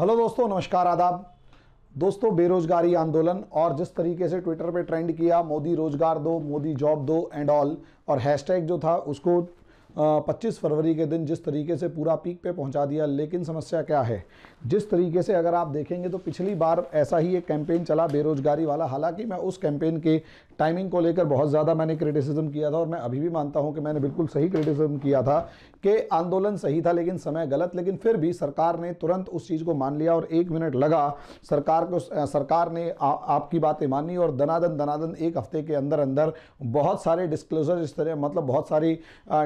hello दोस्तों नमस्कार आदाब दोस्तों बेरोजगारी आंदोलन और जिस तरीके से ट्विटर पे ट्रेंड किया मोदी रोजगार दो मोदी जॉब दो एंड ऑल और हैशटैग जो था उसको 25 फरवरी के दिन जिस तरीके से पूरा पीक पे पहुंचा दिया लेकिन समस्या क्या है जिस तरीके से अगर आप देखेंगे तो पिछली बार ऐसा ही एक कैंपेन चला बेरोजगारी वाला हालांकि मैं उस कैंपेन के टाइमिंग को लेकर बहुत ज़्यादा मैंने क्रिटिसिज्म किया था और मैं अभी भी मानता हूँ कि मैंने बिल्कुल सही क्रिटिसिज्म किया था कि आंदोलन सही था लेकिन समय गलत लेकिन फिर भी सरकार ने तुरंत उस चीज़ को मान लिया और एक मिनट लगा सरकार को सरकार ने आ, आपकी बातें मानी और दनादन दनादन एक हफ्ते के अंदर अंदर बहुत सारे डिस्क्लोजर इस तरह मतलब बहुत सारी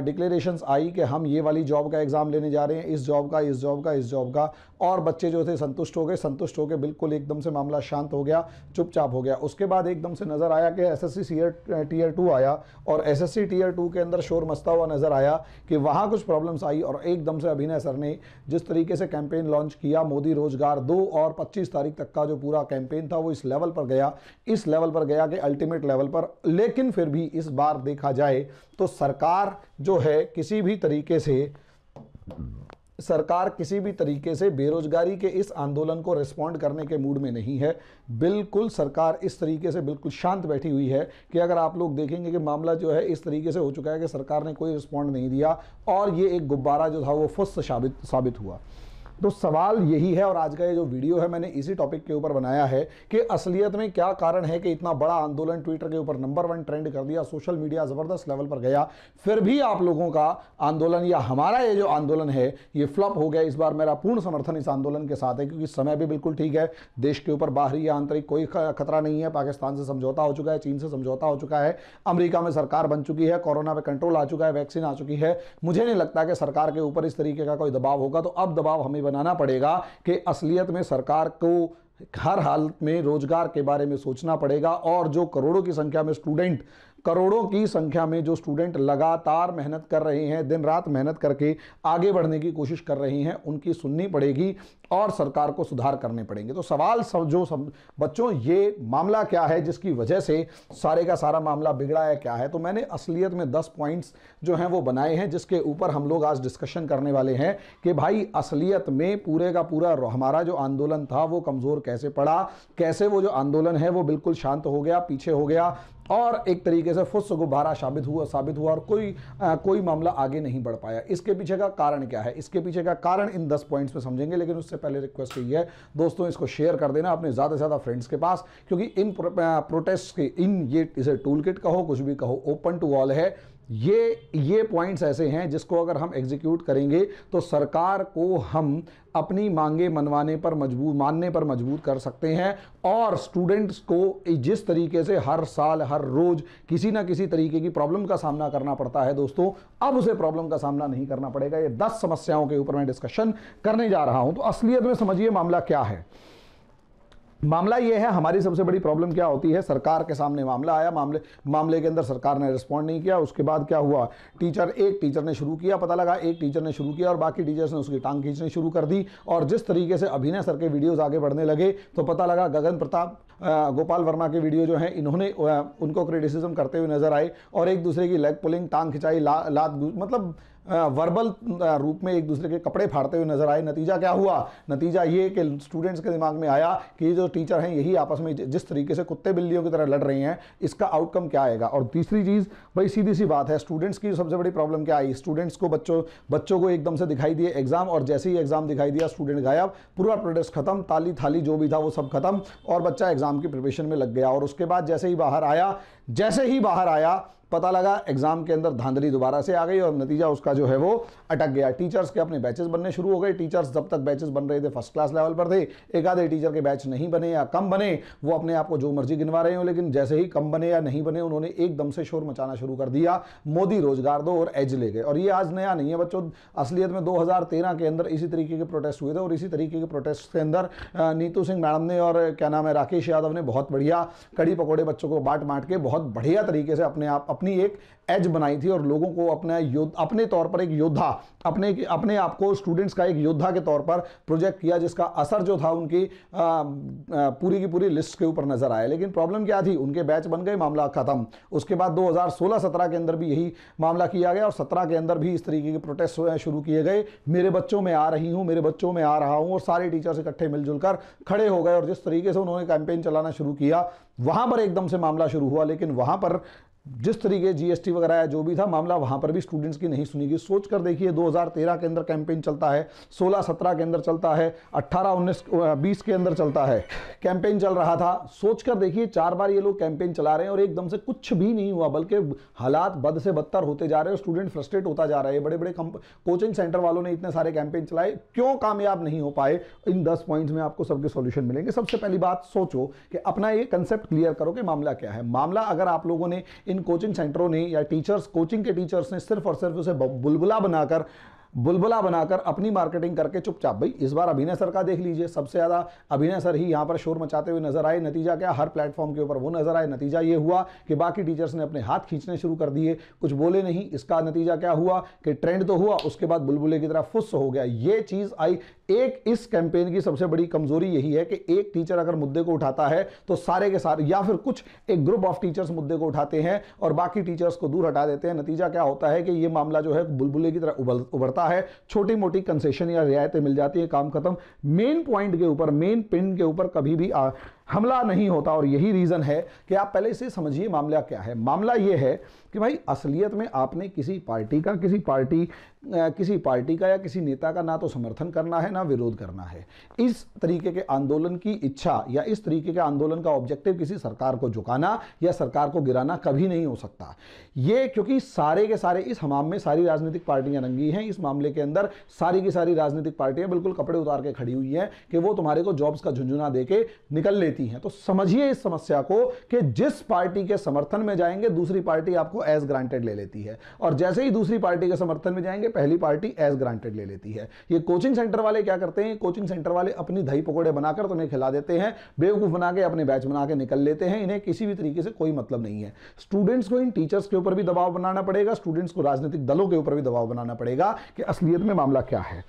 डिक्लेयर इंस्पिरेशंस आई कि हम ये वाली जॉब का एग्ज़ाम लेने जा रहे हैं इस जॉब का इस जॉब का इस जॉब का और बच्चे जो थे संतुष्ट हो गए संतुष्ट हो गए बिल्कुल एकदम से मामला शांत हो गया चुपचाप हो गया उसके बाद एकदम से नज़र आया कि एस एस टीयर टू आया और एस एस टीयर टू के अंदर शोर मस्ता हुआ नज़र आया कि वहाँ कुछ प्रॉब्लम्स आई और एकदम से अभिनय सर ने जिस तरीके से कैंपेन लॉन्च किया मोदी रोजगार दो और पच्चीस तारीख तक का जो पूरा कैंपेन था वो इस लेवल पर गया इस लेवल पर गया कि अल्टीमेट लेवल पर लेकिन फिर भी इस बार देखा जाए तो सरकार जो है किसी भी तरीके से सरकार किसी भी तरीके से बेरोजगारी के इस आंदोलन को रिस्पॉन्ड करने के मूड में नहीं है बिल्कुल सरकार इस तरीके से बिल्कुल शांत बैठी हुई है कि अगर आप लोग देखेंगे कि मामला जो है इस तरीके से हो चुका है कि सरकार ने कोई रिस्पॉन्ड नहीं दिया और ये एक गुब्बारा जो था वो फुस्त साबित साबित हुआ तो सवाल यही है और आज का ये जो वीडियो है मैंने इसी टॉपिक के ऊपर बनाया है कि असलियत में क्या कारण है कि इतना बड़ा आंदोलन ट्विटर के ऊपर नंबर वन ट्रेंड कर दिया सोशल मीडिया ज़बरदस्त लेवल पर गया फिर भी आप लोगों का आंदोलन या हमारा ये जो आंदोलन है ये फ्लॉप हो गया इस बार मेरा पूर्ण समर्थन इस आंदोलन के साथ है क्योंकि समय भी बिल्कुल ठीक है देश के ऊपर बाहरी या आंतरिक कोई खतरा नहीं है पाकिस्तान से समझौता हो चुका है चीन से समझौता हो चुका है अमरीका में सरकार बन चुकी है कोरोना पर कंट्रोल आ चुका है वैक्सीन आ चुकी है मुझे नहीं लगता कि सरकार के ऊपर इस तरीके का कोई दबाव होगा तो अब दबाव हमें बनाना पड़ेगा कि असलियत में सरकार को हर हालत में रोजगार के बारे में सोचना पड़ेगा और जो करोड़ों की संख्या में स्टूडेंट करोड़ों की संख्या में जो स्टूडेंट लगातार मेहनत कर रहे हैं दिन रात मेहनत करके आगे बढ़ने की कोशिश कर रहे हैं उनकी सुननी पड़ेगी और सरकार को सुधार करने पड़ेंगे तो सवाल सब जो सब बच्चों ये मामला क्या है जिसकी वजह से सारे का सारा मामला बिगड़ा है क्या है तो मैंने असलियत में दस पॉइंट्स जो हैं वो बनाए हैं जिसके ऊपर हम लोग आज डिस्कशन करने वाले हैं कि भाई असलियत में पूरे का पूरा हमारा जो आंदोलन था वो कमज़ोर कैसे पड़ा कैसे वो जो आंदोलन है वो बिल्कुल शांत हो गया पीछे हो गया और एक तरीके से फुस गुब्बारा साबित हुआ साबित हुआ और कोई आ, कोई मामला आगे नहीं बढ़ पाया इसके पीछे का कारण क्या है इसके पीछे का कारण इन दस पॉइंट्स में समझेंगे लेकिन उससे पहले रिक्वेस्ट यही है दोस्तों इसको शेयर कर देना अपने ज़्यादा से ज़्यादा फ्रेंड्स के पास क्योंकि इन प्रोटेस्ट के इन ये इसे टूल किट कहो कुछ भी कहो ओपन टू ऑल है ये ये पॉइंट्स ऐसे हैं जिसको अगर हम एग्जीक्यूट करेंगे तो सरकार को हम अपनी मांगे मनवाने पर मजबूर मानने पर मजबूर कर सकते हैं और स्टूडेंट्स को जिस तरीके से हर साल हर रोज़ किसी ना किसी तरीके की प्रॉब्लम का सामना करना पड़ता है दोस्तों अब उसे प्रॉब्लम का सामना नहीं करना पड़ेगा ये दस समस्याओं के ऊपर मैं डिस्कशन करने जा रहा हूँ तो असलियत में समझिए मामला क्या है मामला ये है हमारी सबसे बड़ी प्रॉब्लम क्या होती है सरकार के सामने मामला आया मामले मामले के अंदर सरकार ने रिस्पॉन्ड नहीं किया उसके बाद क्या हुआ टीचर एक टीचर ने शुरू किया पता लगा एक टीचर ने शुरू किया और बाकी टीचर्स ने उसकी टांग खींचनी शुरू कर दी और जिस तरीके से अभिनय सर के वीडियोज़ आगे बढ़ने लगे तो पता लगा गगन प्रताप गोपाल वर्मा के वीडियो जो हैं इन्होंने उनको क्रिटिसिज्म करते हुए नजर आए और एक दूसरे की लेग पुलिंग टांग खिंचाई ला लात मतलब वर्बल रूप में एक दूसरे के कपड़े फाड़ते हुए नजर आए नतीजा क्या हुआ नतीजा ये कि स्टूडेंट्स के दिमाग में आया कि ये जो टीचर हैं यही आपस में जिस तरीके से कुत्ते बिल्लियों की तरह लड़ रहे हैं इसका आउटकम क्या आएगा और तीसरी चीज़ भाई सीधी सी बात है स्टूडेंट्स की सबसे बड़ी प्रॉब्लम क्या आई स्टूडेंट्स को बच्चों बच्चों को एकदम से दिखाई दिए एग्जाम और जैसे ही एग्जाम दिखाई दिया स्टूडेंट गायब पूरा प्रोडक्ट खत्म ताली थाली जो भी था वो सब खत्म और बच्चा एग्जाम की प्रिपरेशन में लग गया और उसके बाद जैसे ही बाहर आया जैसे ही बाहर आया पता लगा एग्ज़ाम के अंदर धांधली दोबारा से आ गई और नतीजा उसका जो है वो अटक गया टीचर्स के अपने बैचेस बनने शुरू हो गए टीचर्स जब तक बैचेस बन रहे थे फर्स्ट क्लास लेवल पर थे एक आधे टीचर के बैच नहीं बने या कम बने वो अपने आप को जो मर्जी गिनवा रहे हो लेकिन जैसे ही कम बने या नहीं बने उन्होंने एकदम से शोर मचाना शुरू कर दिया मोदी रोजगार दो और एज ले गए और ये आज नया नहीं है बच्चों असलियत में दो के अंदर इसी तरीके के प्रोटेस्ट हुए थे और इसी तरीके के प्रोटेस्ट के अंदर नीतू सिंह मैडम ने और क्या नाम है राकेश यादव ने बहुत बढ़िया कड़ी पकौड़े बच्चों को बांट बांट के बहुत बढ़िया तरीके से अपने आप अपने अपनी एक एज बनाई थी और लोगों को अपना अपने तौर पर एक योद्धा अपने अपने आप को स्टूडेंट्स का एक योद्धा के तौर पर प्रोजेक्ट किया जिसका असर जो था उनकी आ, आ, पूरी की पूरी लिस्ट के ऊपर नजर आया लेकिन प्रॉब्लम क्या थी उनके बैच बन गए मामला ख़त्म उसके बाद 2016-17 के अंदर भी यही मामला किया गया और सत्रह के अंदर भी इस तरीके के प्रोटेस्ट शुरू किए गए मेरे बच्चों में आ रही हूँ मेरे बच्चों में आ रहा हूँ और सारे टीचर्स इकट्ठे मिलजुल कर खड़े हो गए और जिस तरीके से उन्होंने कैंपेन चलाना शुरू किया वहाँ पर एकदम से मामला शुरू हुआ लेकिन वहाँ पर जिस तरीके जीएसटी वगैरह जो भी था मामला वहां पर भी स्टूडेंट्स की नहीं सुनी गई सोच कर देखिए 2013 के अंदर कैंपेन चलता है 16-17 के अंदर चलता है 18-19 20 के अंदर चलता है कैंपेन चल रहा था सोच कर देखिए चार बार ये लोग कैंपेन चला रहे हैं और एकदम से कुछ भी नहीं हुआ बल्कि हालात बद से बदतर होते जा रहे हैं स्टूडेंट फ्रस्ट्रेट होता जा रहा है बड़े बड़े कोचिंग सेंटर वालों ने इतने सारे कैंपेन चलाए क्यों कामयाब नहीं हो पाए इन दस पॉइंट में आपको सबके सोल्यूशन मिलेंगे सबसे पहली बात सोचो कि अपना ये कंसेप्ट क्लियर करो कि मामला क्या है मामला अगर आप लोगों ने इन कोचिंग सेंटरों ने या टीचर्स कोचिंग के टीचर्स ने सिर्फ और सिर्फ उसे बुलबुला बनाकर बुलबुला बनाकर अपनी मार्केटिंग करके चुपचाप भाई इस बार अभिनय सर का देख लीजिए सबसे ज़्यादा अभिनय सर ही यहां पर शोर मचाते हुए नजर आए नतीजा क्या हर प्लेटफॉर्म के ऊपर वो नजर आए नतीजा ये हुआ कि बाकी टीचर्स ने अपने हाथ खींचने शुरू कर दिए कुछ बोले नहीं इसका नतीजा क्या हुआ कि ट्रेंड तो हुआ उसके बाद बुलबुले की तरह फुस हो गया ये चीज़ आई एक इस कैंपेन की सबसे बड़ी कमजोरी यही है कि एक टीचर अगर मुद्दे को उठाता है तो सारे के सारे या फिर कुछ एक ग्रुप ऑफ टीचर्स मुद्दे को उठाते हैं और बाकी टीचर्स को दूर हटा देते हैं नतीजा क्या होता है कि यह मामला जो है बुलबुले की तरह उभरता होता है छोटी मोटी कंसेशन या रियायतें मिल जाती है काम खत्म मेन पॉइंट के ऊपर मेन पिन के ऊपर कभी भी आ, हमला नहीं होता और यही रीज़न है कि आप पहले इसे समझिए मामला क्या है मामला यह है कि भाई असलियत में आपने किसी पार्टी का किसी पार्टी किसी पार्टी का या किसी नेता का ना तो समर्थन करना है ना विरोध करना है इस तरीके के आंदोलन की इच्छा या इस तरीके के आंदोलन का ऑब्जेक्टिव किसी सरकार को झुकाना या सरकार को गिराना कभी नहीं हो सकता ये क्योंकि सारे के सारे इस हमाम में सारी राजनीतिक पार्टियां रंगी हैं इस मामले के अंदर सारी की सारी राजनीतिक पार्टियां बिल्कुल कपड़े उतार के खड़ी हुई हैं कि वो तुम्हारे को जॉब्स का झुंझुना दे के निकल लेते देती हैं तो समझिए इस समस्या को कि जिस पार्टी के समर्थन में जाएंगे दूसरी पार्टी आपको एज ग्रांटेड ले लेती है और जैसे ही दूसरी पार्टी के समर्थन में जाएंगे पहली पार्टी एज ग्रांटेड ले लेती है ये कोचिंग सेंटर वाले क्या करते हैं कोचिंग सेंटर वाले अपनी दही पकौड़े बनाकर तुम्हें तो खिला देते हैं बेवकूफ़ बना के अपने बैच बना के निकल लेते हैं इन्हें किसी भी तरीके से कोई मतलब नहीं है स्टूडेंट्स को इन टीचर्स के ऊपर भी दबाव बनाना पड़ेगा स्टूडेंट्स को राजनीतिक दलों के ऊपर भी दबाव बनाना पड़ेगा कि असलियत में मामला क्या है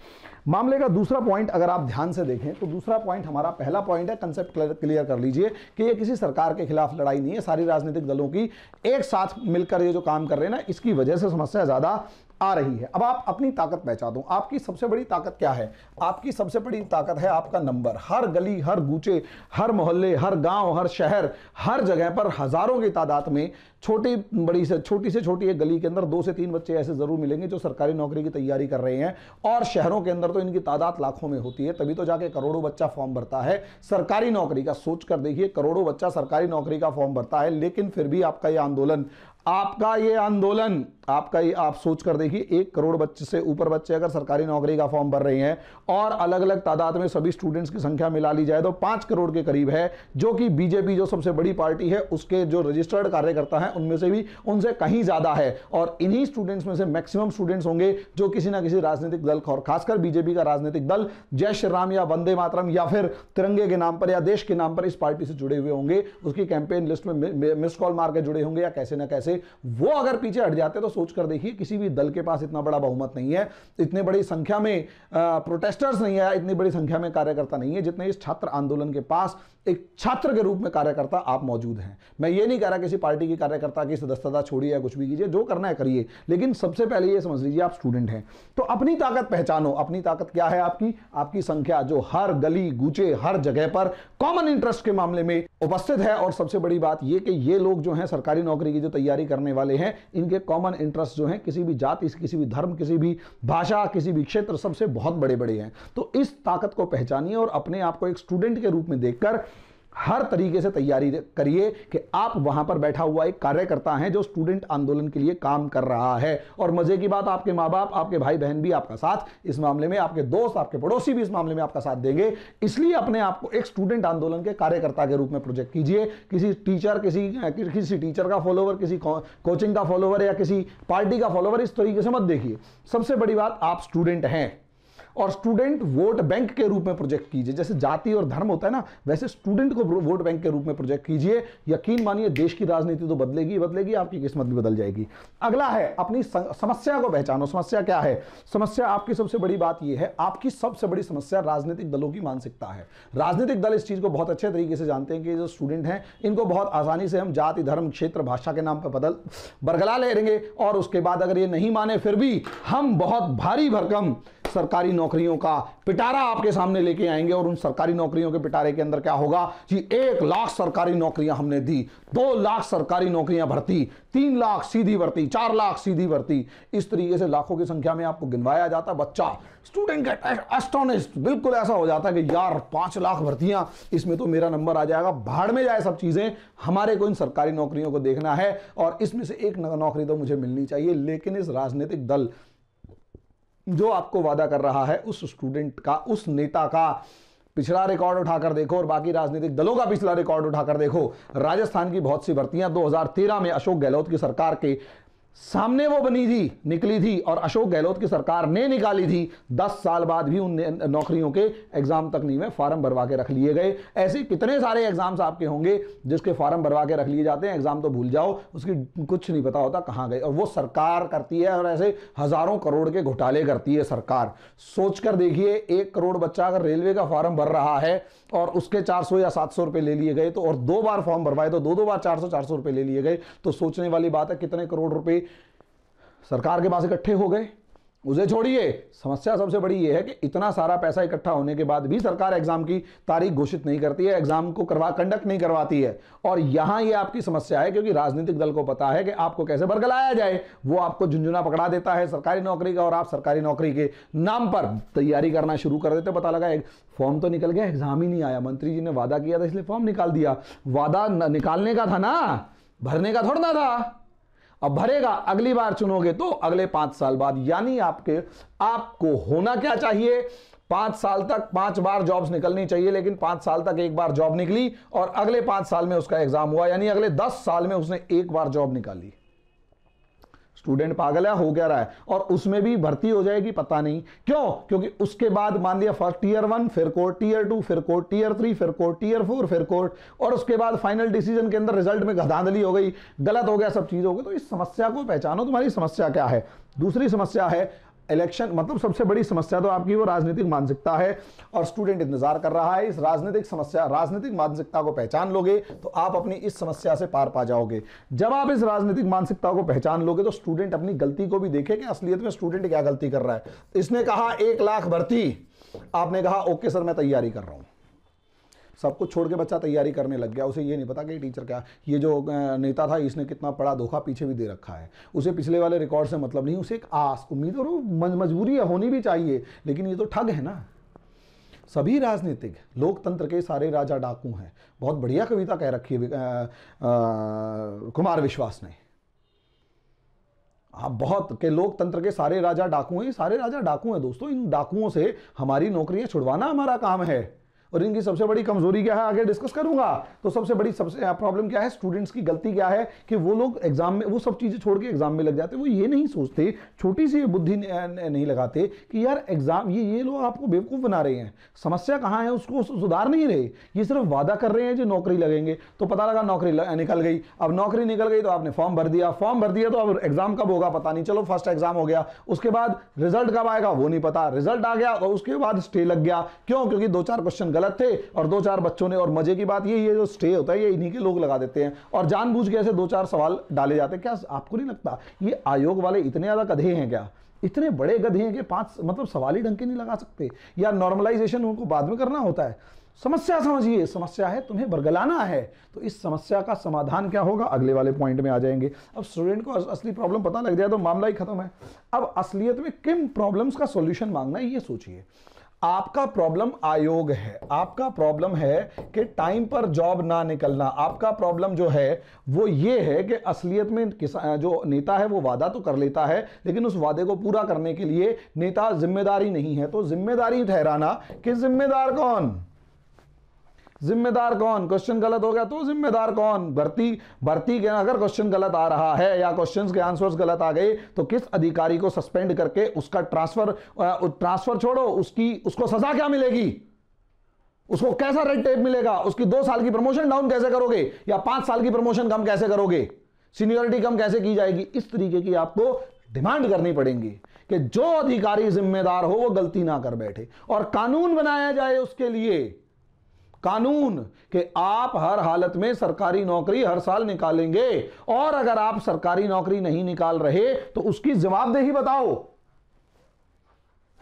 मामले का दूसरा पॉइंट अगर आप ध्यान से देखें तो दूसरा पॉइंट हमारा पहला पॉइंट है कंसेप्ट क्लियर कर लीजिए कि ये किसी सरकार के खिलाफ लड़ाई नहीं है सारी राजनीतिक दलों की एक साथ मिलकर ये जो काम कर रहे हैं ना इसकी वजह से समस्या ज़्यादा आ रही है अब आप अपनी ताकत पहचान दो आपकी सबसे बड़ी ताकत क्या है आपकी सबसे बड़ी ताकत है आपका नंबर हर गली हर गूचे हर मोहल्ले हर गांव हर शहर हर जगह पर हज़ारों की तादाद में छोटी बड़ी से छोटी से छोटी एक गली के अंदर दो से तीन बच्चे ऐसे ज़रूर मिलेंगे जो सरकारी नौकरी की तैयारी कर रहे हैं और शहरों के अंदर तो इनकी तादाद लाखों में होती है तभी तो जाके करोड़ों बच्चा फॉर्म भरता है सरकारी नौकरी का सोच कर देखिए करोड़ों बच्चा सरकारी नौकरी का फॉर्म भरता है लेकिन फिर भी आपका यह आंदोलन आपका ये आंदोलन आपका ये आप सोच कर देखिए एक करोड़ बच्चे से ऊपर बच्चे अगर सरकारी नौकरी का फॉर्म भर रहे हैं और अलग अलग तादाद में सभी स्टूडेंट्स की संख्या मिला ली जाए तो पाँच करोड़ के करीब है जो कि बीजेपी जो सबसे बड़ी पार्टी है उसके जो रजिस्टर्ड कार्यकर्ता हैं उनमें से भी उनसे कहीं ज़्यादा है और इन्हीं स्टूडेंट्स में से मैक्सिमम स्टूडेंट्स होंगे जो किसी ना किसी राजनीतिक दल और खासकर बीजेपी का राजनीतिक दल जय श्री राम या वंदे मातरम या फिर तिरंगे के नाम पर या देश के नाम पर इस पार्टी से जुड़े हुए होंगे उसकी कैंपेन लिस्ट में मिस कॉल मार के जुड़े होंगे या कैसे ना कैसे से वो अगर पीछे हट जाते तो सोच कर देखिए किसी भी दल के पास इतना बड़ा बहुमत नहीं है इतने बड़ी संख्या में प्रोटेस्टर्स नहीं है इतनी बड़ी संख्या में कार्यकर्ता नहीं है जितने इस छात्र आंदोलन के पास एक छात्र के रूप में कार्यकर्ता आप मौजूद हैं मैं ये नहीं कह रहा किसी पार्टी की कार्यकर्ता की सदस्यता छोड़िए या कुछ भी कीजिए जो करना है करिए लेकिन सबसे पहले ये समझ लीजिए आप स्टूडेंट हैं तो अपनी ताकत पहचानो अपनी ताकत क्या है आपकी आपकी संख्या जो हर गली गुचे हर जगह पर कॉमन इंटरेस्ट के मामले में उपस्थित है और सबसे बड़ी बात यह कि ये लोग जो है सरकारी नौकरी की जो तैयारी करने वाले हैं इनके कॉमन इंटरेस्ट जो है किसी भी जाति किसी भी धर्म किसी भी भाषा किसी भी क्षेत्र सबसे बहुत बड़े बड़े हैं तो इस ताकत को पहचानिए और अपने आप को एक स्टूडेंट के रूप में देखकर हर तरीके से तैयारी करिए कि आप वहां पर बैठा हुआ एक कार्यकर्ता हैं जो स्टूडेंट आंदोलन के लिए काम कर रहा है और मजे की बात आपके माँ बाप आपके भाई बहन भी आपका साथ इस मामले में आपके दोस्त आपके पड़ोसी भी इस मामले में आपका साथ देंगे इसलिए अपने आप को एक स्टूडेंट आंदोलन के कार्यकर्ता के रूप में प्रोजेक्ट कीजिए किसी टीचर किसी किसी टीचर का फॉलोवर किसी कोचिंग का फॉलोवर या किसी पार्टी का फॉलोवर इस तरीके से मत देखिए सबसे बड़ी बात आप स्टूडेंट हैं और स्टूडेंट वोट बैंक के रूप में प्रोजेक्ट कीजिए जैसे जाति और धर्म होता है ना वैसे स्टूडेंट को वोट बैंक के रूप में प्रोजेक्ट कीजिए यकीन मानिए देश की राजनीति तो बदलेगी बदलेगी आपकी किस्मत भी बदल जाएगी अगला है अपनी समस्या को पहचानो समस्या क्या है समस्या आपकी सबसे बड़ी बात यह है आपकी सबसे बड़ी समस्या राजनीतिक दलों की मानसिकता है राजनीतिक दल इस चीज़ को बहुत अच्छे तरीके से जानते हैं कि जो स्टूडेंट हैं इनको बहुत आसानी से हम जाति धर्म क्षेत्र भाषा के नाम पर बदल बरगला ले लेंगे और उसके बाद अगर ये नहीं माने फिर भी हम बहुत भारी भरकम सरकारी नौकरी नौकरियों का पिटारा आपके सामने लेके आएंगे और उन सरकारी नौकरियों के पिटारे के अंदर क्या होगा जी एक लाख सरकारी नौकरियां हमने दी दो लाख सरकारी नौकरियां भर्ती तीन लाख सीधी भर्ती चार लाख सीधी भर्ती इस तरीके से लाखों की संख्या में आपको गिनवाया जाता बच्चा स्टूडेंट का एस्टोनिस्ट बिल्कुल ऐसा हो जाता है कि यार पांच लाख भर्तियां इसमें तो मेरा नंबर आ जाएगा भाड़ में जाए सब चीजें हमारे को इन सरकारी नौकरियों को देखना है और इसमें से एक नौकरी तो मुझे मिलनी चाहिए लेकिन इस राजनीतिक दल जो आपको वादा कर रहा है उस स्टूडेंट का उस नेता का पिछला रिकॉर्ड उठाकर देखो और बाकी राजनीतिक दलों का पिछला रिकॉर्ड उठाकर देखो राजस्थान की बहुत सी भर्तियां 2013 में अशोक गहलोत की सरकार के सामने वो बनी थी निकली थी और अशोक गहलोत की सरकार ने निकाली थी दस साल बाद भी उन नौकरियों के एग्जाम तक नहीं में फॉर्म भरवा के रख लिए गए ऐसे कितने सारे एग्जाम्स आपके होंगे जिसके फार्म भरवा के रख लिए जाते हैं एग्जाम तो भूल जाओ उसकी कुछ नहीं पता होता कहाँ गए और वो सरकार करती है और ऐसे हजारों करोड़ के घोटाले करती है सरकार सोच कर देखिए एक करोड़ बच्चा अगर रेलवे का फॉर्म भर रहा है और उसके चार या सात सौ ले लिए गए तो और दो बार फॉर्म भरवाए तो दो दो बार चार सौ ले लिए गए तो सोचने वाली बात है कितने करोड़ रुपये सरकार के पास इकट्ठे हो गए उसे छोड़िए समस्या सबसे बड़ी यह है कि इतना सारा पैसा इकट्ठा होने के बाद भी सरकार एग्जाम की तारीख घोषित नहीं करती है एग्जाम को करवा कंडक्ट नहीं करवाती है और यहां ये आपकी समस्या है क्योंकि राजनीतिक दल को पता है कि आपको कैसे बरगलाया जाए वो आपको झुंझुना पकड़ा देता है सरकारी नौकरी का और आप सरकारी नौकरी के नाम पर तैयारी करना शुरू कर देते पता लगा फॉर्म तो निकल गया एग्जाम ही नहीं आया मंत्री जी ने वादा किया था इसलिए फॉर्म निकाल दिया वादा निकालने का था ना भरने का थोड़ा ना था अब भरेगा अगली बार चुनोगे तो अगले पांच साल बाद यानी आपके आपको होना क्या चाहिए पांच साल तक पांच बार जॉब्स निकलनी चाहिए लेकिन पांच साल तक एक बार जॉब निकली और अगले पांच साल में उसका एग्जाम हुआ यानी अगले दस साल में उसने एक बार जॉब निकाली स्टूडेंट पागल है हो क्या रहा है और उसमें भी भर्ती हो जाएगी पता नहीं क्यों क्योंकि उसके बाद मान लिया फर्स्ट ईयर वन फिर कोर्ट ईयर टू फिर कोर्ट ईयर थ्री फिर कोर्ट ईयर फोर फिर कोर्ट और उसके बाद फाइनल डिसीजन के अंदर रिजल्ट में गधांधली हो गई गलत हो गया सब चीज़ हो गई तो इस समस्या को पहचानो तुम्हारी समस्या क्या है दूसरी समस्या है इलेक्शन मतलब सबसे बड़ी समस्या तो आपकी वो राजनीतिक मानसिकता है और स्टूडेंट इंतजार कर रहा है इस राजनीतिक समस्या राजनीतिक मानसिकता को पहचान लोगे तो आप अपनी इस समस्या से पार पा जाओगे जब आप इस राजनीतिक मानसिकता को पहचान लोगे तो स्टूडेंट अपनी गलती को भी देखे कि असलियत में स्टूडेंट क्या गलती कर रहा है इसने कहा एक लाख भर्ती आपने कहा ओके सर मैं तैयारी कर रहा हूँ सबको छोड़ के बच्चा तैयारी करने लग गया उसे ये नहीं पता कि टीचर क्या ये जो नेता था इसने कितना पड़ा धोखा पीछे भी दे रखा है उसे पिछले वाले रिकॉर्ड से मतलब नहीं उसे एक आस उम्मीद और मजबूरी होनी भी चाहिए लेकिन ये तो ठग है ना सभी राजनीतिक लोकतंत्र के सारे राजा डाकू हैं बहुत बढ़िया कविता कह रखी है कुमार विश्वास ने आप बहुत के लोकतंत्र के सारे राजा डाकू हैं सारे राजा डाकू हैं दोस्तों इन डाकुओं से हमारी नौकरियां छुड़वाना हमारा काम है और इनकी सबसे बड़ी कमजोरी क्या है आगे डिस्कस करूंगा तो सबसे बड़ी सबसे प्रॉब्लम क्या है स्टूडेंट्स की गलती क्या है कि वो लोग एग्जाम में वो सब चीज़ें छोड़ के एग्जाम में लग जाते वो ये नहीं सोचते छोटी सी बुद्धि नहीं लगाते कि यार एग्जाम ये ये लोग आपको बेवकूफ़ बना रहे हैं समस्या कहाँ है उसको सुधार नहीं रहे ये सिर्फ वादा कर रहे हैं जो नौकरी लगेंगे तो पता लगा नौकरी निकल गई अब नौकरी निकल गई तो आपने फॉर्म भर दिया फॉर्म भर दिया तो अब एग्जाम कब होगा पता नहीं चलो फर्स्ट एग्जाम हो गया उसके बाद रिजल्ट कब आएगा वो नहीं पता रिजल्ट आ गया और उसके बाद स्टे लग गया क्यों क्योंकि दो चार क्वेश्चन गलत गलत थे और दो चार बच्चों ने और मजे की बात ये ये जो स्टे होता है ये इन्हीं के लोग लगा देते हैं और जानबूझ के ऐसे दो चार सवाल डाले जाते हैं क्या आपको नहीं लगता ये आयोग वाले इतने ज़्यादा कधे हैं क्या इतने बड़े गधे हैं कि पांच मतलब सवाल ही ढंग के नहीं लगा सकते या नॉर्मलाइजेशन उनको बाद में करना होता है समस्या समझिए समस्या है तुम्हें बरगलाना है तो इस समस्या का समाधान क्या होगा अगले वाले पॉइंट में आ जाएंगे अब स्टूडेंट को असली प्रॉब्लम पता लग जाए तो मामला ही खत्म है अब असलियत में किन प्रॉब्लम्स का सॉल्यूशन मांगना है ये सोचिए आपका प्रॉब्लम आयोग है आपका प्रॉब्लम है कि टाइम पर जॉब ना निकलना आपका प्रॉब्लम जो है वो ये है कि असलियत में किसान जो नेता है वो वादा तो कर लेता है लेकिन उस वादे को पूरा करने के लिए नेता जिम्मेदारी नहीं है तो जिम्मेदारी ठहराना कि जिम्मेदार कौन जिम्मेदार कौन क्वेश्चन गलत हो गया तो जिम्मेदार कौन भर्ती भर्ती के अगर क्वेश्चन गलत आ रहा है या क्वेश्चंस के आंसर्स गलत आ गए तो किस अधिकारी को सस्पेंड करके उसका ट्रांसफर ट्रांसफर छोड़ो उसकी उसको सजा क्या मिलेगी उसको कैसा रेड टेप मिलेगा उसकी दो साल की प्रमोशन डाउन कैसे करोगे या पांच साल की प्रमोशन कम कैसे करोगे सीनियरिटी कम कैसे की जाएगी इस तरीके की आपको डिमांड करनी पड़ेंगी कि जो अधिकारी जिम्मेदार हो वो गलती ना कर बैठे और कानून बनाया जाए उसके लिए कानून कि आप हर हालत में सरकारी नौकरी हर साल निकालेंगे और अगर आप सरकारी नौकरी नहीं निकाल रहे तो उसकी जवाबदेही बताओ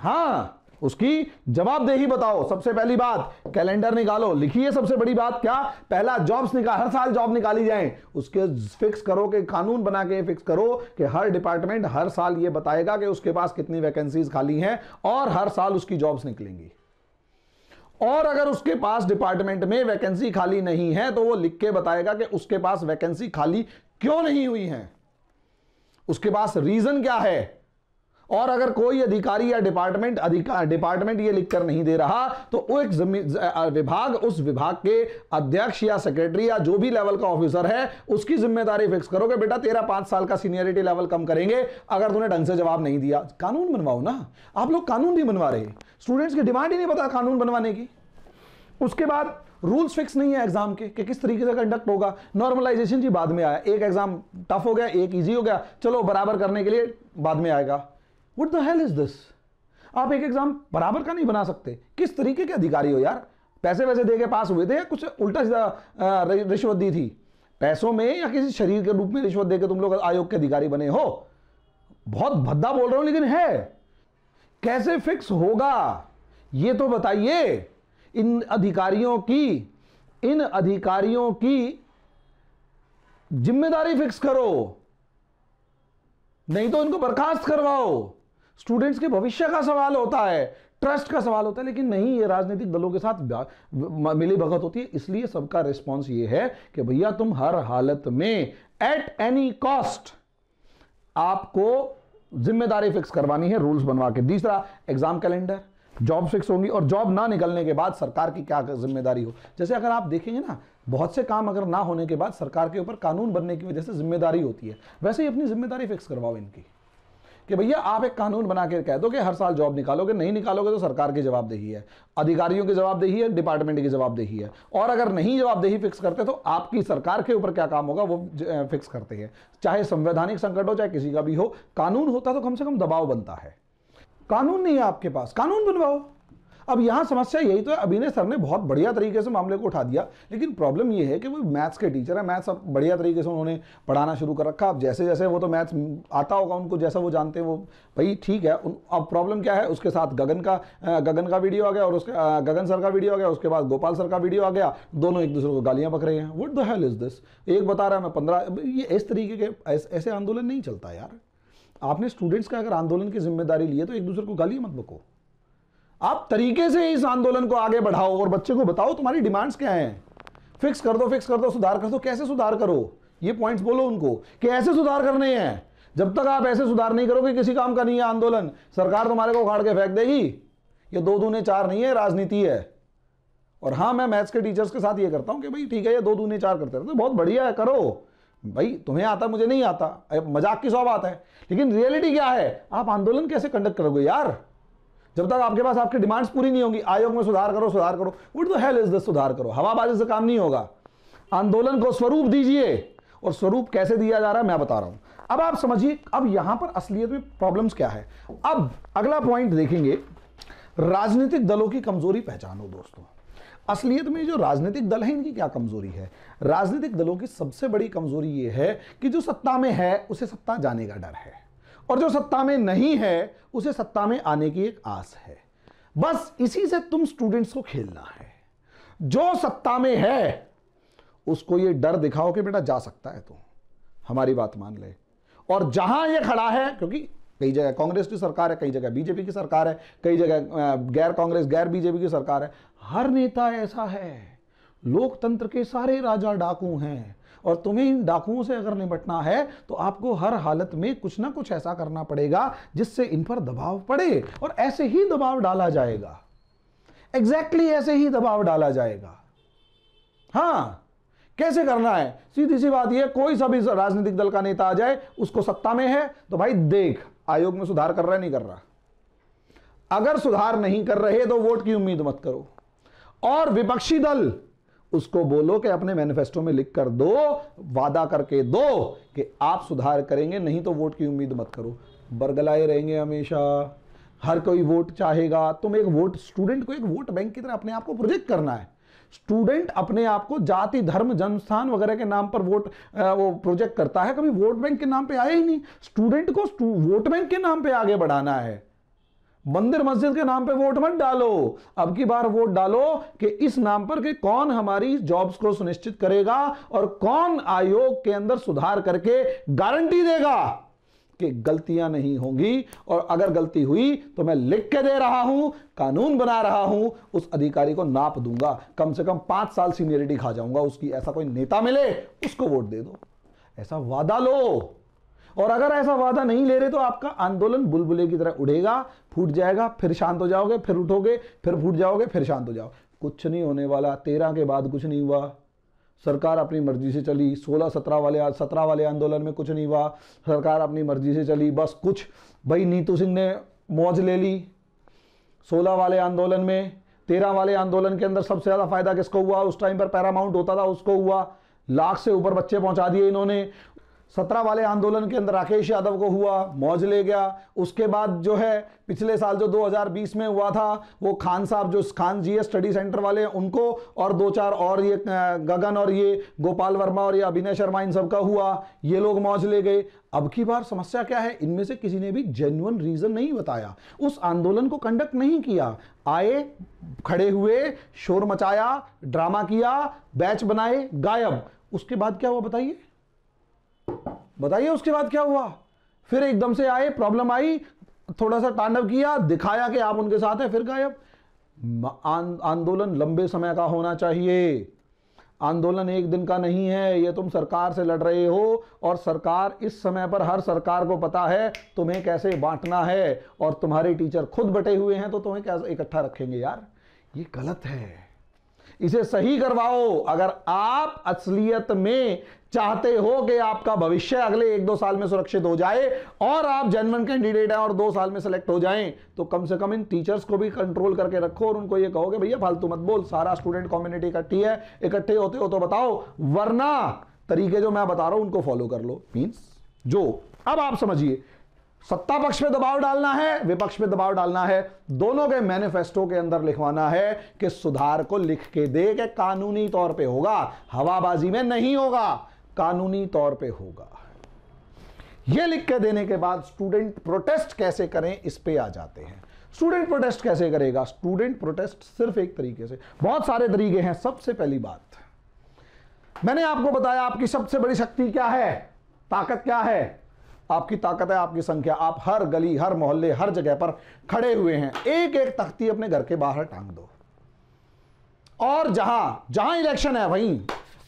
हां उसकी जवाबदेही बताओ सबसे पहली बात कैलेंडर निकालो लिखिए सबसे बड़ी बात क्या पहला जॉब्स निकाल हर साल जॉब निकाली जाए उसके फिक्स करो कि कानून बना के फिक्स करो कि हर डिपार्टमेंट हर साल यह बताएगा कि उसके पास कितनी वैकेंसीज खाली हैं और हर साल उसकी जॉब्स निकलेंगी और अगर उसके पास डिपार्टमेंट में वैकेंसी खाली नहीं है तो वो लिख के बताएगा कि उसके पास वैकेंसी खाली क्यों नहीं हुई है उसके पास रीजन क्या है और अगर कोई अधिकारी या डिपार्टमेंट अधिकार डिपार्टमेंट ये लिखकर नहीं दे रहा तो वो एक विभाग उस विभाग के अध्यक्ष या सेक्रेटरी या जो भी लेवल का ऑफिसर है उसकी जिम्मेदारी फिक्स करोगे बेटा तेरा पांच साल का सीनियरिटी लेवल कम करेंगे अगर तूने ढंग से जवाब नहीं दिया कानून बनवाओ ना आप लोग कानून भी बनवा रहे स्टूडेंट्स की डिमांड ही नहीं पता कानून बनवाने की उसके बाद रूल्स फिक्स नहीं है एग्जाम के कि किस तरीके से कंडक्ट होगा नॉर्मलाइजेशन जी बाद में आया एक एग्जाम टफ हो गया एक इजी हो गया चलो बराबर करने के लिए बाद में आएगा what the hell is this आप एक एग्जाम बराबर का नहीं बना सकते किस तरीके के अधिकारी हो यार पैसे वैसे दे के पास हुए थे या कुछ उल्टा सीधा रिश्वत दी थी पैसों में या किसी शरीर के रूप में रिश्वत दे के तुम लोग आयोग के अधिकारी बने हो बहुत भद्दा बोल रहा हूं लेकिन है कैसे फिक्स होगा ये तो बताइए इन अधिकारियों की इन अधिकारियों की जिम्मेदारी फिक्स करो नहीं तो इनको बर्खास्त करवाओ स्टूडेंट्स के भविष्य का सवाल होता है ट्रस्ट का सवाल होता है लेकिन नहीं ये राजनीतिक दलों के साथ मिली भगत होती है इसलिए सबका रिस्पॉन्स ये है कि भैया तुम हर हालत में एट एनी कॉस्ट आपको जिम्मेदारी फिक्स करवानी है रूल्स बनवा के तीसरा एग्जाम कैलेंडर जॉब फिक्स होंगी और जॉब ना निकलने के बाद सरकार की क्या जिम्मेदारी हो जैसे अगर आप देखेंगे ना बहुत से काम अगर ना होने के बाद सरकार के ऊपर कानून बनने की वजह से जिम्मेदारी होती है वैसे ही अपनी जिम्मेदारी फिक्स करवाओ इनकी कि भैया आप एक कानून बना के कह दो कि हर साल जॉब निकालोगे नहीं निकालोगे तो सरकार की जवाबदेही है अधिकारियों की जवाबदेही है डिपार्टमेंट की जवाबदेही है और अगर नहीं जवाबदेही फिक्स करते तो आपकी सरकार के ऊपर क्या काम होगा वो फिक्स करते हैं चाहे संवैधानिक संकट हो चाहे किसी का भी हो कानून होता तो कम से कम दबाव बनता है कानून नहीं है आपके पास कानून बनवाओ अब यहाँ समस्या यही तो है अभिनय सर ने बहुत बढ़िया तरीके से मामले को उठा दिया लेकिन प्रॉब्लम ये है कि वो मैथ्स के टीचर है मैथ्स अब बढ़िया तरीके से उन्होंने पढ़ाना शुरू कर रखा अब जैसे जैसे वो तो मैथ्स आता होगा उनको जैसा वो जानते हैं वो भाई ठीक है अब प्रॉब्लम क्या है उसके साथ गगन का गगन का वीडियो आ गया और उसके गगन सर का वीडियो आ गया उसके बाद गोपाल सर का वीडियो आ गया दोनों एक दूसरे को गालियाँ पक रहे हैं what the hell is this एक बता रहा है मैं पंद्रह ये इस तरीके के ऐसे आंदोलन नहीं चलता यार आपने स्टूडेंट्स का अगर आंदोलन की जिम्मेदारी ली है तो एक दूसरे को गाली मत बको आप तरीके से इस आंदोलन को आगे बढ़ाओ और बच्चे को बताओ तुम्हारी डिमांड्स क्या हैं फिक्स कर दो फिक्स कर दो सुधार कर दो कैसे सुधार करो ये पॉइंट्स बोलो उनको कि ऐसे सुधार करने हैं जब तक आप ऐसे सुधार नहीं करोगे किसी काम का नहीं है आंदोलन सरकार तुम्हारे को उखाड़ के फेंक देगी ये दो दूने चार नहीं है राजनीति है और हाँ मैं मैथ्स के टीचर्स के साथ ये करता हूँ कि भाई ठीक है ये दो दूने चार करते रहते तो बहुत बढ़िया है करो भाई तुम्हें आता मुझे नहीं आता मजाक की सौ बात है लेकिन रियलिटी क्या है आप आंदोलन कैसे कंडक्ट करोगे यार जब तक आपके पास आपकी डिमांड्स पूरी नहीं होंगी आयोग में सुधार करो सुधार करो what the hell is the सुधार करो हवाबाजी से काम नहीं होगा आंदोलन को स्वरूप दीजिए और स्वरूप कैसे दिया जा रहा है मैं बता रहा हूं अब आप समझिए अब यहां पर असलियत में प्रॉब्लम्स क्या है अब अगला पॉइंट देखेंगे राजनीतिक दलों की कमजोरी पहचानो दोस्तों असलियत में जो राजनीतिक दल है इनकी क्या कमजोरी है राजनीतिक दलों की सबसे बड़ी कमजोरी ये है कि जो सत्ता में है उसे सत्ता जाने का डर है और जो सत्ता में नहीं है उसे सत्ता में आने की एक आस है बस इसी से तुम स्टूडेंट्स को खेलना है जो सत्ता में है उसको ये डर दिखाओ कि बेटा जा सकता है तुम हमारी बात मान ले और जहां ये खड़ा है क्योंकि कई जगह कांग्रेस की सरकार है कई जगह बीजेपी की सरकार है कई जगह गैर कांग्रेस गैर बीजेपी की सरकार है हर नेता ऐसा है लोकतंत्र के सारे राजा डाकू हैं और तुम्हें इन डाकुओं से अगर निपटना है तो आपको हर हालत में कुछ ना कुछ ऐसा करना पड़ेगा जिससे इन पर दबाव पड़े और ऐसे ही दबाव डाला जाएगा एग्जैक्टली exactly ऐसे ही दबाव डाला जाएगा हाँ कैसे करना है सीधी सी बात यह कोई सा भी राजनीतिक दल का नेता आ जाए उसको सत्ता में है तो भाई देख आयोग में सुधार कर रहा है नहीं कर रहा अगर सुधार नहीं कर रहे तो वोट की उम्मीद मत करो और विपक्षी दल उसको बोलो कि अपने मैनिफेस्टो में लिख कर दो वादा करके दो कि आप सुधार करेंगे नहीं तो वोट की उम्मीद मत करो बरगलाए रहेंगे हमेशा हर कोई वोट चाहेगा तुम एक वोट स्टूडेंट को एक वोट बैंक की तरह अपने आप को प्रोजेक्ट करना है स्टूडेंट अपने आप को जाति धर्म जन्म स्थान वगैरह के नाम पर वोट वो प्रोजेक्ट करता है कभी वोट बैंक के नाम पे आया ही नहीं स्टूडेंट को वोट बैंक के नाम पे आगे बढ़ाना है मंदिर मस्जिद के नाम पे वोट मत डालो अब की बार वोट डालो कि इस नाम पर कि कौन हमारी जॉब्स को सुनिश्चित करेगा और कौन आयोग के अंदर सुधार करके गारंटी देगा कि गलतियां नहीं होंगी और अगर गलती हुई तो मैं लिख के दे रहा हूं कानून बना रहा हूं उस अधिकारी को नाप दूंगा कम से कम पांच साल सीनियरिटी खा जाऊंगा उसकी ऐसा कोई नेता मिले उसको वोट दे दो ऐसा वादा लो और अगर ऐसा वादा नहीं ले रहे तो आपका आंदोलन बुलबुले की तरह उड़ेगा फूट जाएगा फिर शांत हो जाओगे फिर उठोगे फिर फूट जाओगे फिर शांत हो जाओ कुछ नहीं होने वाला तेरह के बाद कुछ नहीं हुआ सरकार अपनी मर्जी से चली सोलह सत्रह वाले सत्रह वाले आंदोलन में कुछ नहीं हुआ सरकार अपनी मर्जी से चली बस कुछ भाई नीतू सिंह ने मौज ले ली सोलह वाले आंदोलन में तेरह वाले आंदोलन के अंदर सबसे ज़्यादा फायदा किसको हुआ उस टाइम पर पैरामाउंट होता था उसको हुआ लाख से ऊपर बच्चे पहुंचा दिए इन्होंने सत्रह वाले आंदोलन के अंदर राकेश यादव को हुआ मौज ले गया उसके बाद जो है पिछले साल जो 2020 में हुआ था वो खान साहब जो खान जी है स्टडी सेंटर वाले उनको और दो चार और ये गगन और ये गोपाल वर्मा और ये अभिनय शर्मा इन सब का हुआ ये लोग मौज ले गए अब की बार समस्या क्या है इनमें से किसी ने भी जेन्युन रीजन नहीं बताया उस आंदोलन को कंडक्ट नहीं किया आए खड़े हुए शोर मचाया ड्रामा किया बैच बनाए गायब उसके बाद क्या हुआ बताइए बताइए उसके बाद क्या हुआ फिर एकदम से आए प्रॉब्लम आई थोड़ा सा तांडव किया दिखाया कि आप उनके साथ हैं फिर गायब आंदोलन लंबे समय का होना चाहिए आंदोलन एक दिन का नहीं है ये तुम सरकार से लड़ रहे हो और सरकार इस समय पर हर सरकार को पता है तुम्हें कैसे बांटना है और तुम्हारे टीचर खुद बटे हुए हैं तो तुम्हें कैसे इकट्ठा रखेंगे यार ये गलत है इसे सही करवाओ अगर आप असलियत में चाहते हो कि आपका भविष्य अगले एक दो साल में सुरक्षित हो जाए और आप जेनवन कैंडिडेट हैं और दो साल में सेलेक्ट हो जाएं तो कम से कम इन टीचर्स को भी कंट्रोल करके रखो और उनको ये कहो कि भैया फालतू मत बोल सारा स्टूडेंट कम्युनिटी इकट्ठी है इकट्ठे होते हो तो बताओ वरना तरीके जो मैं बता रहा हूं उनको फॉलो कर लो मीन्स जो अब आप समझिए सत्ता पक्ष पे दबाव डालना है विपक्ष पे दबाव डालना है दोनों के मैनिफेस्टो के अंदर लिखवाना है कि सुधार को लिख के दे के कानूनी तौर पे होगा हवाबाजी में नहीं होगा कानूनी तौर पे होगा यह लिख के देने के बाद स्टूडेंट प्रोटेस्ट कैसे करें इस पे आ जाते हैं स्टूडेंट प्रोटेस्ट कैसे करेगा स्टूडेंट प्रोटेस्ट सिर्फ एक तरीके से बहुत सारे तरीके हैं सबसे पहली बात मैंने आपको बताया आपकी सबसे बड़ी शक्ति क्या है ताकत क्या है आपकी ताकत है आपकी संख्या आप हर गली हर मोहल्ले हर जगह पर खड़े हुए हैं एक एक तख्ती अपने घर के बाहर टांग दो और जहां जहां इलेक्शन है वहीं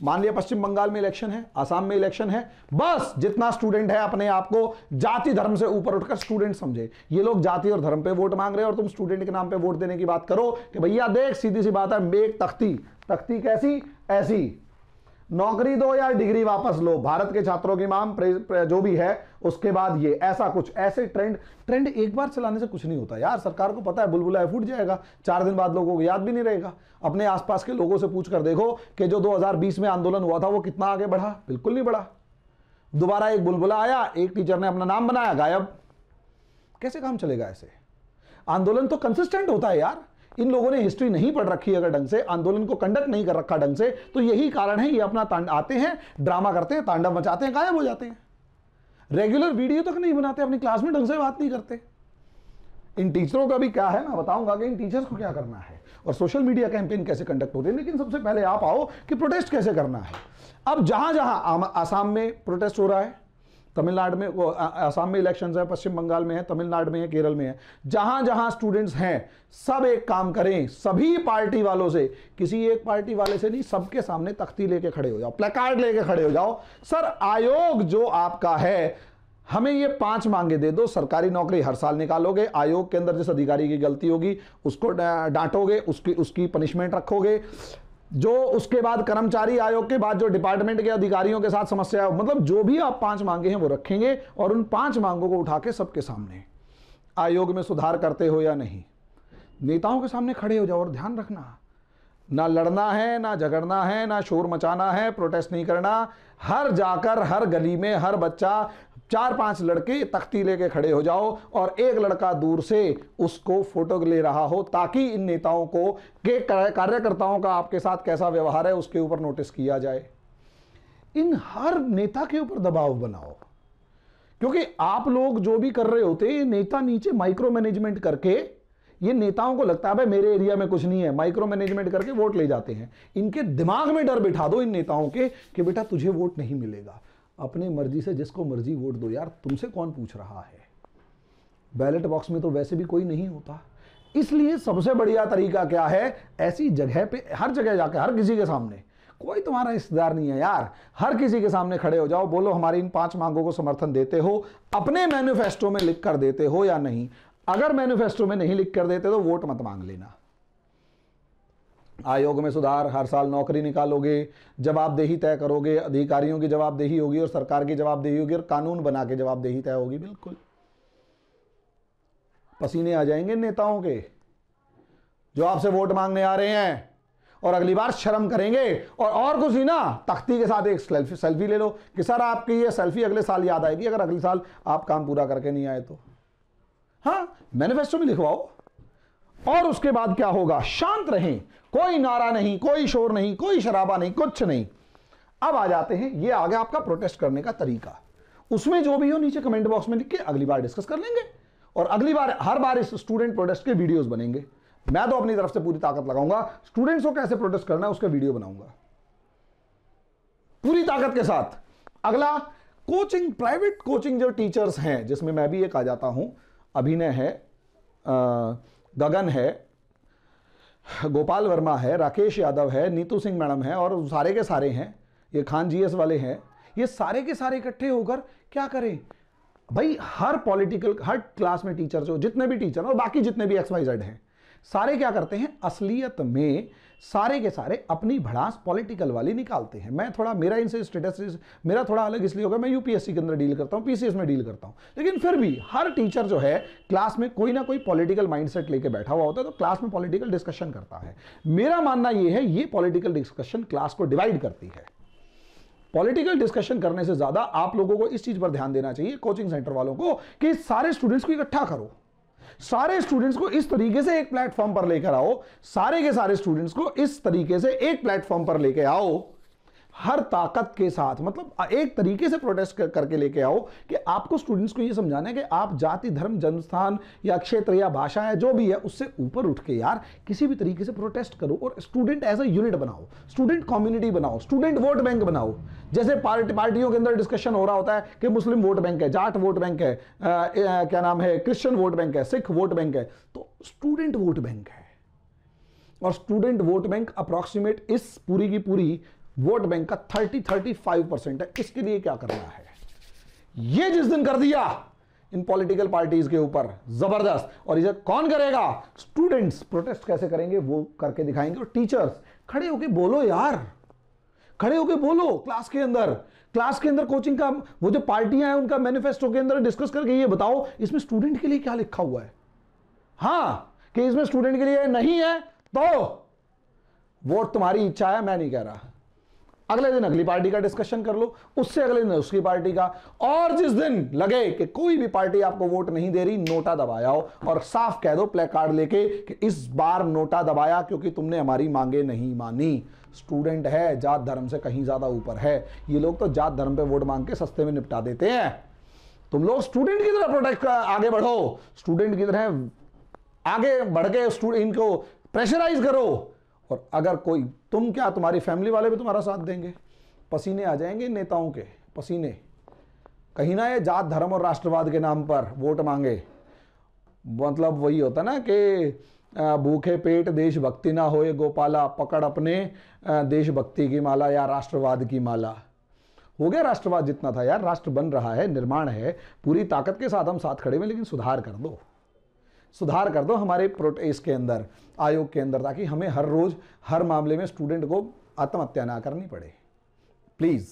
मान लिया पश्चिम बंगाल में इलेक्शन है आसाम में इलेक्शन है बस जितना स्टूडेंट है अपने आप को जाति धर्म से ऊपर उठकर स्टूडेंट समझे ये लोग जाति और धर्म पे वोट मांग रहे हैं और तुम स्टूडेंट के नाम पे वोट देने की बात करो कि भैया देख सीधी सी बात है एक तख्ती तख्ती कैसी ऐसी नौकरी दो या डिग्री वापस लो भारत के छात्रों की मांग जो भी है उसके बाद ये ऐसा कुछ ऐसे ट्रेंड ट्रेंड एक बार चलाने से कुछ नहीं होता यार सरकार को पता है बुलबुला है फूट जाएगा चार दिन बाद लोगों को याद भी नहीं रहेगा अपने आसपास के लोगों से पूछ कर देखो कि जो 2020 में आंदोलन हुआ था वो कितना आगे बढ़ा बिल्कुल नहीं बढ़ा दोबारा एक बुलबुला आया एक टीचर ने अपना नाम बनाया गायब कैसे काम चलेगा ऐसे आंदोलन तो कंसिस्टेंट होता है यार इन लोगों ने हिस्ट्री नहीं पढ़ रखी अगर ढंग से आंदोलन को कंडक्ट नहीं कर रखा ढंग से तो यही कारण है ये अपना आते हैं ड्रामा करते हैं तांडव मचाते हैं गायब हो जाते हैं रेगुलर वीडियो तक नहीं बनाते अपनी क्लास में ढंग से बात नहीं करते इन टीचरों का भी क्या है मैं बताऊंगा कि इन टीचर्स को क्या करना है और सोशल मीडिया कैंपेन कैसे कंडक्ट होते हैं लेकिन सबसे पहले आप आओ कि प्रोटेस्ट कैसे करना है अब जहां जहां आसाम में प्रोटेस्ट हो रहा है तमिलनाडु में वो में इलेक्शन है पश्चिम बंगाल में है तमिलनाडु में है केरल में है जहां जहां स्टूडेंट्स हैं सब एक काम करें सभी पार्टी वालों से किसी एक पार्टी वाले से नहीं सबके सामने तख्ती लेके खड़े हो जाओ प्लेकार्ड लेके खड़े हो जाओ सर आयोग जो आपका है हमें ये पांच मांगे दे दो सरकारी नौकरी हर साल निकालोगे आयोग के अंदर जिस अधिकारी की गलती होगी उसको डांटोगे उसकी उसकी पनिशमेंट रखोगे जो उसके बाद कर्मचारी आयोग के बाद जो डिपार्टमेंट के अधिकारियों के साथ समस्या मतलब जो भी आप पांच मांगे हैं वो रखेंगे और उन पांच मांगों को उठा के सबके सामने आयोग में सुधार करते हो या नहीं नेताओं के सामने खड़े हो जाओ और ध्यान रखना ना लड़ना है ना झगड़ना है ना शोर मचाना है प्रोटेस्ट नहीं करना हर जाकर हर गली में हर बच्चा चार पांच लड़के तख्ती लेके खड़े हो जाओ और एक लड़का दूर से उसको फोटो ले रहा हो ताकि इन नेताओं को के कार्यकर्ताओं का आपके साथ कैसा व्यवहार है उसके ऊपर नोटिस किया जाए इन हर नेता के ऊपर दबाव बनाओ क्योंकि आप लोग जो भी कर रहे होते हैं नेता नीचे माइक्रो मैनेजमेंट करके ये नेताओं को लगता है भाई मेरे एरिया में कुछ नहीं है माइक्रो मैनेजमेंट करके वोट ले जाते हैं इनके दिमाग में डर बिठा दो इन नेताओं के कि बेटा तुझे वोट नहीं मिलेगा अपनी मर्जी से जिसको मर्जी वोट दो यार तुमसे कौन पूछ रहा है बैलेट बॉक्स में तो वैसे भी कोई नहीं होता इसलिए सबसे बढ़िया तरीका क्या है ऐसी जगह पे हर जगह जाकर हर किसी के सामने कोई तुम्हारा रिश्तेदार नहीं है यार हर किसी के सामने खड़े हो जाओ बोलो हमारी इन पांच मांगों को समर्थन देते हो अपने मैनिफेस्टो में लिख कर देते हो या नहीं अगर मैनिफेस्टो में नहीं लिख कर देते तो वोट मत मांग लेना आयोग में सुधार हर साल नौकरी निकालोगे जवाबदेही तय करोगे अधिकारियों की जवाबदेही होगी और सरकार की जवाबदेही होगी और कानून बना के जवाबदेही तय होगी बिल्कुल पसीने आ जाएंगे नेताओं के जो आपसे वोट मांगने आ रहे हैं और अगली बार शर्म करेंगे और और कुछ ही ना तख्ती के साथ एक सेल्फी सेल्फी ले लो कि सर आपकी ये सेल्फी अगले साल याद आएगी अगर अगले साल आप काम पूरा करके नहीं आए तो हाँ मैनिफेस्टो में लिखवाओ और उसके बाद क्या होगा शांत रहें कोई नारा नहीं कोई शोर नहीं कोई शराबा नहीं कुछ नहीं अब आ जाते हैं ये आ गया आपका प्रोटेस्ट करने का तरीका उसमें जो भी हो नीचे कमेंट बॉक्स में लिख के अगली बार डिस्कस कर लेंगे और अगली बार हर बार इस स्टूडेंट प्रोटेस्ट के वीडियोस बनेंगे मैं तो अपनी तरफ से पूरी ताकत लगाऊंगा स्टूडेंट्स को कैसे प्रोटेस्ट करना है उसका वीडियो बनाऊंगा पूरी ताकत के साथ अगला कोचिंग प्राइवेट कोचिंग जो टीचर्स हैं जिसमें मैं भी एक आ जाता हूं अभिनय है आ, गगन है गोपाल वर्मा है राकेश यादव है नीतू सिंह मैडम है और सारे के सारे हैं ये खान जीएस वाले हैं ये सारे के सारे इकट्ठे होकर क्या करें भाई हर पॉलिटिकल हर क्लास में टीचर जो जितने भी टीचर और बाकी जितने भी एक्स वाई जेड हैं सारे क्या करते हैं असलियत में सारे के सारे अपनी भड़ास पॉलिटिकल वाली निकालते हैं मैं थोड़ा मेरा इनसे स्टेटस मेरा थोड़ा अलग इसलिए होगा मैं यूपीएससी के अंदर डील करता हूँ पीसीएस में डील करता हूँ लेकिन फिर भी हर टीचर जो है क्लास में कोई ना कोई पॉलिटिकल माइंडसेट लेके बैठा हुआ होता है तो क्लास में पॉलिटिकल डिस्कशन करता है मेरा मानना यह है ये पॉलिटिकल डिस्कशन क्लास को डिवाइड करती है पॉलिटिकल डिस्कशन करने से ज्यादा आप लोगों को इस चीज पर ध्यान देना चाहिए कोचिंग सेंटर वालों को कि सारे स्टूडेंट्स को इकट्ठा करो सारे स्टूडेंट्स को इस तरीके से एक प्लेटफॉर्म पर लेकर आओ सारे के सारे स्टूडेंट्स को इस तरीके से एक प्लेटफॉर्म पर लेकर आओ हर ताकत के साथ मतलब एक तरीके से प्रोटेस्ट कर, करके लेके आओ कि आपको स्टूडेंट्स को ये समझाना है कि आप जाति धर्म जन्मस्थान या क्षेत्र या भाषा है जो भी है उससे ऊपर उठ के यार किसी भी तरीके से प्रोटेस्ट करो और स्टूडेंट एज ए यूनिट बनाओ स्टूडेंट कम्युनिटी बनाओ स्टूडेंट वोट बैंक बनाओ जैसे पार्टी पार्टियों के अंदर डिस्कशन हो रहा होता है कि मुस्लिम वोट बैंक है जाट वोट बैंक है आ, आ, क्या नाम है क्रिश्चियन वोट बैंक है सिख वोट बैंक है तो स्टूडेंट वोट बैंक है और स्टूडेंट वोट बैंक अप्रॉक्सीमेट इस पूरी की पूरी वोट बैंक का 30 35 परसेंट है इसके लिए क्या करना है ये जिस दिन कर दिया इन पॉलिटिकल पार्टीज के ऊपर जबरदस्त और इसे कौन करेगा स्टूडेंट्स प्रोटेस्ट कैसे करेंगे वो करके दिखाएंगे और टीचर्स खड़े होके बोलो यार खड़े होके बोलो क्लास के अंदर क्लास के अंदर कोचिंग का वो जो पार्टियां हैं उनका मैनिफेस्टो के अंदर डिस्कस करके ये बताओ इसमें स्टूडेंट के लिए क्या लिखा हुआ है हाँ कि इसमें स्टूडेंट के लिए नहीं है तो वोट तुम्हारी इच्छा है मैं नहीं कह रहा अगले दिन अगली पार्टी का डिस्कशन कर लो उससे अगले दिन उसकी पार्टी का और जिस दिन लगे कि कोई भी पार्टी आपको वोट नहीं दे रही नोटा दबाया हो और साफ कह दो प्ले कार्ड लेके कि इस बार नोटा दबाया क्योंकि तुमने हमारी मांगे नहीं मानी स्टूडेंट है जात धर्म से कहीं ज्यादा ऊपर है ये लोग तो जात धर्म पर वोट मांग के सस्ते में निपटा देते हैं तुम लोग स्टूडेंट की तरह प्रोटेक्ट आगे बढ़ो स्टूडेंट की तरह आगे बढ़ के स्टूडेंट इनको प्रेशराइज करो और अगर कोई तुम क्या तुम्हारी फैमिली वाले भी तुम्हारा साथ देंगे पसीने आ जाएंगे नेताओं के पसीने कहीं ना ये जात धर्म और राष्ट्रवाद के नाम पर वोट मांगे मतलब वही होता ना कि भूखे पेट देशभक्ति ना होए गोपाला पकड़ अपने देशभक्ति की माला या राष्ट्रवाद की माला हो गया राष्ट्रवाद जितना था यार राष्ट्र बन रहा है निर्माण है पूरी ताकत के साथ हम साथ खड़े हुए लेकिन सुधार कर दो सुधार कर दो हमारे प्रोटेस के अंदर आयोग के अंदर ताकि हमें हर रोज़ हर मामले में स्टूडेंट को आत्महत्या ना करनी पड़े प्लीज़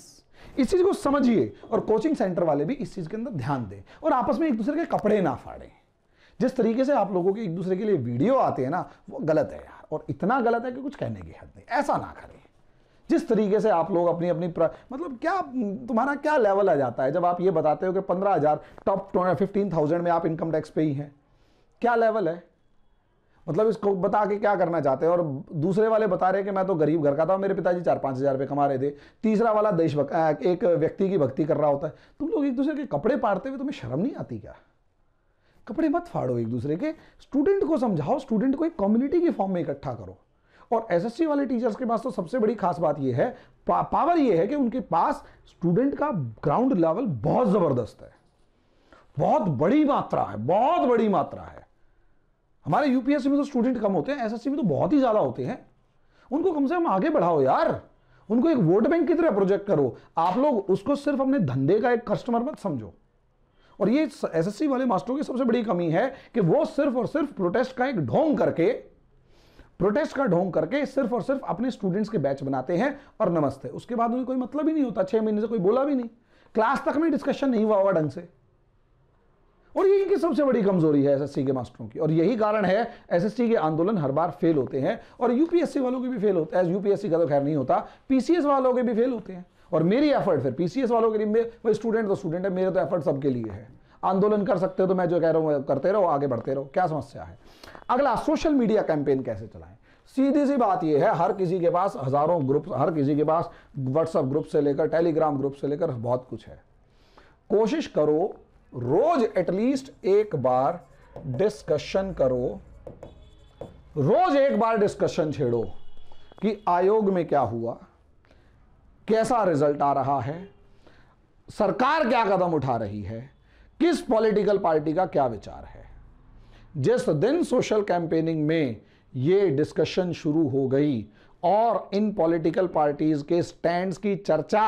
इस चीज़ को समझिए और कोचिंग सेंटर वाले भी इस चीज़ के अंदर ध्यान दें और आपस में एक दूसरे के कपड़े ना फाड़ें जिस तरीके से आप लोगों के एक दूसरे के लिए वीडियो आते हैं ना वो गलत है यार और इतना गलत है कि कुछ कहने की हद नहीं ऐसा ना करें जिस तरीके से आप लोग अपनी अपनी प्र... मतलब क्या तुम्हारा क्या लेवल आ जाता है जब आप ये बताते हो कि पंद्रह हज़ार टॉप फिफ्टीन थाउजेंड में आप इनकम टैक्स पे ही हैं क्या लेवल है मतलब इसको बता के क्या करना चाहते हैं और दूसरे वाले बता रहे हैं कि मैं तो गरीब घर का था मेरे पिताजी चार पाँच हज़ार रुपये कमा रहे थे तीसरा वाला देश एक व्यक्ति की भक्ति कर रहा होता है तुम लोग एक दूसरे के कपड़े पाड़ते हुए तुम्हें शर्म नहीं आती क्या कपड़े मत फाड़ो एक दूसरे के स्टूडेंट को समझाओ स्टूडेंट को एक कम्युनिटी के फॉर्म में इकट्ठा करो और एसएससी वाले टीचर्स के पास तो सबसे बड़ी खास बात यह है पा, पावर ये है कि उनके पास स्टूडेंट का ग्राउंड लेवल बहुत ज़बरदस्त है बहुत बड़ी मात्रा है बहुत बड़ी मात्रा है हमारे यूपीएससी में तो स्टूडेंट कम होते हैं एसएससी में तो बहुत ही ज़्यादा होते हैं उनको कम से कम आगे बढ़ाओ यार उनको एक वोट बैंक की तरह प्रोजेक्ट करो आप लोग उसको सिर्फ अपने धंधे का एक कस्टमर मत समझो और ये एसएससी वाले मास्टरों की सबसे बड़ी कमी है कि वो सिर्फ और सिर्फ प्रोटेस्ट का एक ढोंग करके प्रोटेस्ट का ढोंग करके सिर्फ और सिर्फ अपने स्टूडेंट्स के बैच बनाते हैं और नमस्ते उसके बाद उन्हें कोई मतलब ही नहीं होता छह महीने से कोई बोला भी नहीं क्लास तक में डिस्कशन नहीं हुआ हुआ ढंग से और ये इनकी सबसे बड़ी कमजोरी है एसएससी के मास्टरों की और यही कारण है एसएससी के आंदोलन हर बार फेल होते हैं और यूपीएससी वालों के भी फेल होते हैं यूपीएससी का तो खैर नहीं होता पीसीएस वालों के भी फेल होते हैं और मेरी एफर्ट फिर पीसीएस वालों के लिए मैं स्टूडेंट तो स्टूडेंट है मेरे तो एफर्ट सबके लिए है आंदोलन कर सकते हो तो मैं जो कह रहा हूँ करते रहो आगे बढ़ते रहो क्या समस्या है अगला सोशल मीडिया कैंपेन कैसे चलाएं सीधी सी बात यह है हर किसी के पास हज़ारों ग्रुप हर किसी के पास व्हाट्सएप ग्रुप से लेकर टेलीग्राम ग्रुप से लेकर बहुत कुछ है कोशिश करो रोज एटलीस्ट एक बार डिस्कशन करो रोज एक बार डिस्कशन छेड़ो कि आयोग में क्या हुआ कैसा रिजल्ट आ रहा है सरकार क्या कदम उठा रही है किस पॉलिटिकल पार्टी का क्या विचार है जिस दिन सोशल कैंपेनिंग में ये डिस्कशन शुरू हो गई और इन पॉलिटिकल पार्टीज के स्टैंड्स की चर्चा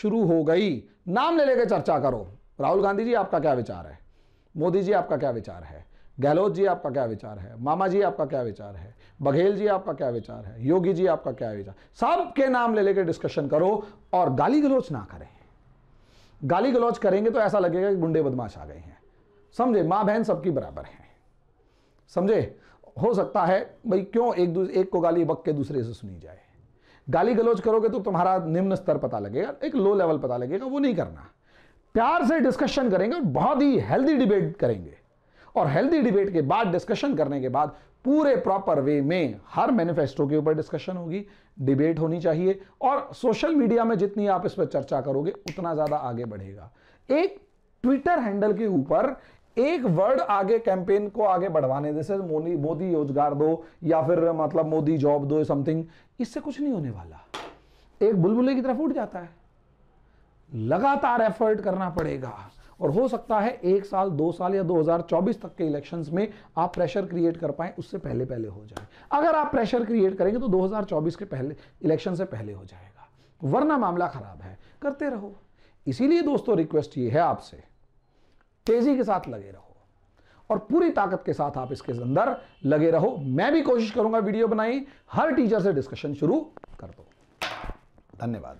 शुरू हो गई नाम ले लेकर चर्चा करो राहुल गांधी जी आपका क्या विचार है मोदी जी आपका क्या विचार है गहलोत जी आपका क्या विचार है मामा जी आपका क्या विचार है बघेल जी आपका क्या विचार है योगी जी आपका क्या विचार सब के नाम ले लेकर डिस्कशन करो और गाली गलोच ना करें गाली गलोच करेंगे तो ऐसा लगेगा कि गुंडे बदमाश आ गए हैं समझे माँ बहन सबकी बराबर हैं समझे हो सकता है भाई क्यों एक दूसरे एक को गाली बक के दूसरे से सुनी जाए गाली गलोच करोगे तो तुम्हारा निम्न स्तर पता लगेगा एक लो लेवल पता लगेगा वो नहीं करना प्यार से डिस्कशन करेंगे और बहुत ही हेल्दी डिबेट करेंगे और हेल्दी डिबेट के बाद डिस्कशन करने के बाद पूरे प्रॉपर वे में हर मैनिफेस्टो के ऊपर डिस्कशन होगी डिबेट होनी चाहिए और सोशल मीडिया में जितनी आप इस पर चर्चा करोगे उतना ज़्यादा आगे बढ़ेगा एक ट्विटर हैंडल के ऊपर एक वर्ड आगे कैंपेन को आगे बढ़वाने जैसे मोदी मोदी रोजगार दो या फिर मतलब मोदी जॉब दो समथिंग इससे कुछ नहीं होने वाला एक बुलबुले की तरफ उठ जाता है लगातार एफर्ट करना पड़ेगा और हो सकता है एक साल दो साल या 2024 तक के इलेक्शंस में आप प्रेशर क्रिएट कर पाए उससे पहले पहले हो जाए अगर आप प्रेशर क्रिएट करेंगे तो 2024 के पहले इलेक्शन से पहले हो जाएगा वरना मामला खराब है करते रहो इसीलिए दोस्तों रिक्वेस्ट ये है आपसे तेजी के साथ लगे रहो और पूरी ताकत के साथ आप इसके अंदर लगे रहो मैं भी कोशिश करूंगा वीडियो बनाई हर टीचर से डिस्कशन शुरू कर दो धन्यवाद